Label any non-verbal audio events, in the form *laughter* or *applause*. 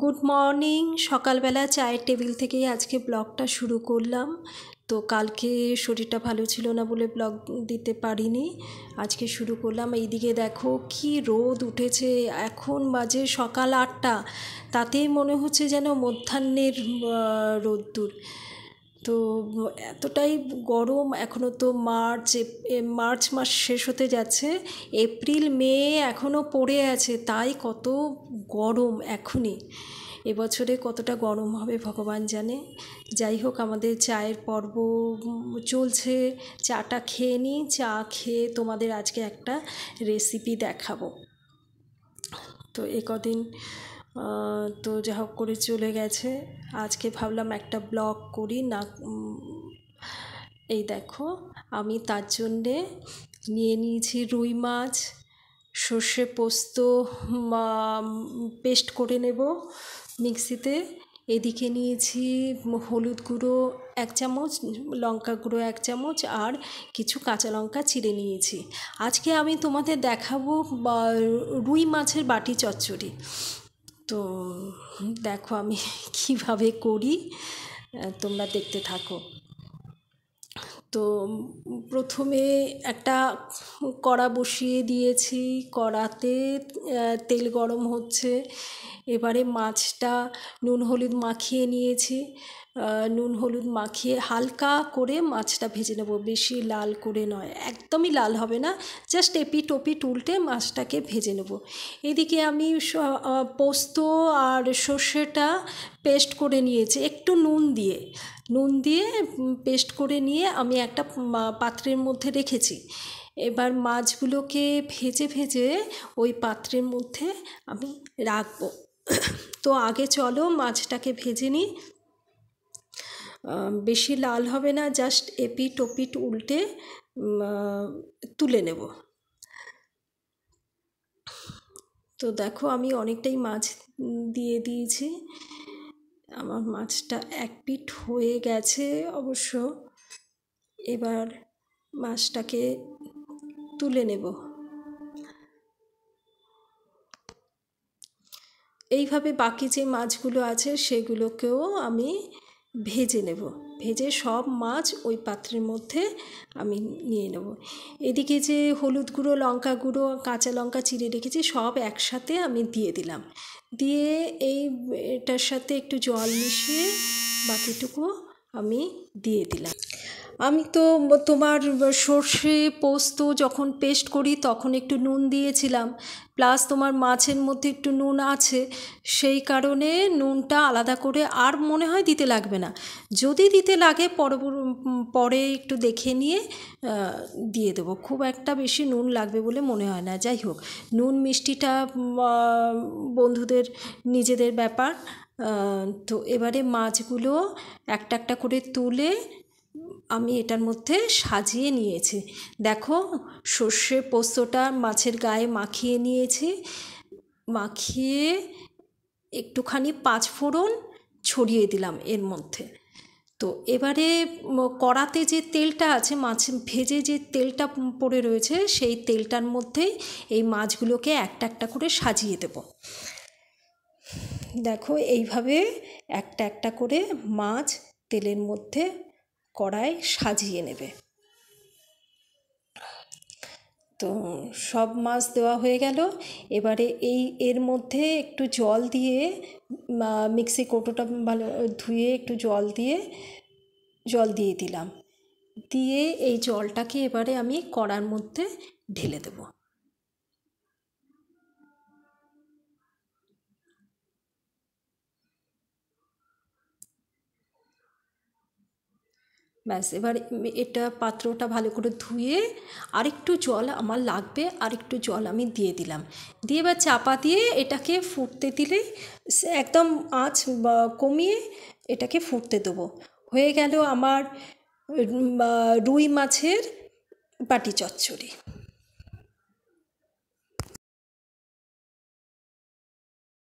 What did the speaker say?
good morning সকালবেলা চায়ের table থেকেই আজকে ব্লগটা শুরু করলাম তো কালকে শরীরটা ভালো ছিল না বলে ব্লগ দিতে পারিনি আজকে শুরু করলাম এইদিকে দেখো কি রোদ উঠেছে এখন বাজে সকাল আটটা তাতেই মনে হচ্ছে যেন মধ্যাহ্নের রোদ্দুর তো এতটাই গরম এখনও তো মার্চ মার্চ মাস শেষ হতে যাচ্ছে এপ্রিল মে এখনও পড়ে আছে তাই কত গরম এখনই এবছরে কতটা গরম হবে ভগবান জানে যাই হোক আমাদের চায়ের পর্ব চলছে চাটা খেয়ে নিই চা খেয়ে তোমাদের আজকে একটা রেসিপি দেখাবো তো একদিন তো যা হোক করে চলে গেছে আজকে ভাবলাম একটা ব্লগ করি না এই দেখো আমি তার জন্যে নিয়ে নিয়েছি রুই মাছ সর্ষে পোস্ত পেস্ট করে নেব মিক্সিতে এদিকে নিয়েছি হলুদ গুঁড়ো এক চামচ লঙ্কা গুঁড়ো এক চামচ আর কিছু কাঁচা লঙ্কা চিড়ে নিয়েছি আজকে আমি তোমাদের দেখাবো রুই মাছের বাটি চচ্চড়ি তো দেখো আমি *laughs* কিভাবে করি তোমরা দেখতে থাকো তো প্রথমে একটা কড়া বসিয়ে দিয়েছি কড়াতে তেল গরম হচ্ছে এবারে মাছটা নুন হলুদ মাখিয়ে নিয়েছি নুন হলুদ মাখিয়ে হালকা করে মাছটা ভেজে নেব বেশি লাল করে নয় একদমই লাল হবে না জাস্ট এপি টপি টুলটে মাছটাকে ভেজে নেব এদিকে আমি পোস্ত আর সর্ষেটা পেস্ট করে নিয়েছি একটু নুন দিয়ে নুন দিয়ে পেস্ট করে নিয়ে আমি একটা পাত্রের মধ্যে রেখেছি এবার মাছগুলোকে ভেজে ভেজে ওই পাত্রের মধ্যে আমি রাখবো তো আগে চলো মাছটাকে ভেজে নিই বেশি লাল হবে না জাস্ট এপিট ওপিট উল্টে তুলে নেব তো দেখো আমি অনেকটাই মাছ দিয়ে দিয়েছি আমার মাছটা এক পিট হয়ে গেছে অবশ্য এবার মাছটাকে তুলে নেব এইভাবে বাকি যে মাছগুলো আছে সেগুলোকেও আমি ভেজে নেব ভেজে সব মাছ ওই পাত্রের মধ্যে আমি নিয়ে নেব এদিকে যে হলুদ গুঁড়ো লঙ্কা গুঁড়ো কাঁচা লঙ্কা চিড়ে রেখেছি সব একসাথে আমি দিয়ে দিলাম দিয়ে এই এটার সাথে একটু জল মিশিয়ে বাকিটুকু আমি দিয়ে দিলাম আমি তো তোমার সর্ষে পোস্ত যখন পেস্ট করি তখন একটু নুন দিয়েছিলাম প্লাস তোমার মাছের মধ্যে একটু নুন আছে সেই কারণে নুনটা আলাদা করে আর মনে হয় দিতে লাগবে না যদি দিতে লাগে পরে একটু দেখে নিয়ে দিয়ে দেবো খুব একটা বেশি নুন লাগবে বলে মনে হয় না যাই হোক নুন মিষ্টিটা বন্ধুদের নিজেদের ব্যাপার তো এবারে মাছগুলো একটা একটা করে তুলে আমি এটার মধ্যে সাজিয়ে নিয়েছি দেখো সর্ষে পোস্তটা মাছের গায়ে মাখিয়ে নিয়েছি মাখিয়ে একটুখানি পাঁচ ফোড়ন ছড়িয়ে দিলাম এর মধ্যে তো এবারে কড়াতে যে তেলটা আছে মাছ ভেজে যে তেলটা পড়ে রয়েছে সেই তেলটার মধ্যেই এই মাছগুলোকে একটা একটা করে সাজিয়ে দেব দেখো এইভাবে একটা একটা করে মাছ তেলের মধ্যে কড়ায় সাজিয়ে নেবে তো সব মাছ দেওয়া হয়ে গেল এবারে এই এর মধ্যে একটু জল দিয়ে মিক্সি কৌটোটা ভালো ধুয়ে একটু জল দিয়ে জল দিয়ে দিলাম দিয়ে এই জলটাকে এবারে আমি কড়ার মধ্যে ঢেলে দেবো ব্যাস এবার এটা পাত্রটা ভালো করে ধুয়ে আরেকটু জল আমার লাগবে আরেকটু জল আমি দিয়ে দিলাম দিয়ে এবার চাপা দিয়ে এটাকে ফুটতে দিলে একদম আঁচ কমিয়ে এটাকে ফুটতে দেবো হয়ে গেল আমার রুই মাছের পাটি চচ্চড়ি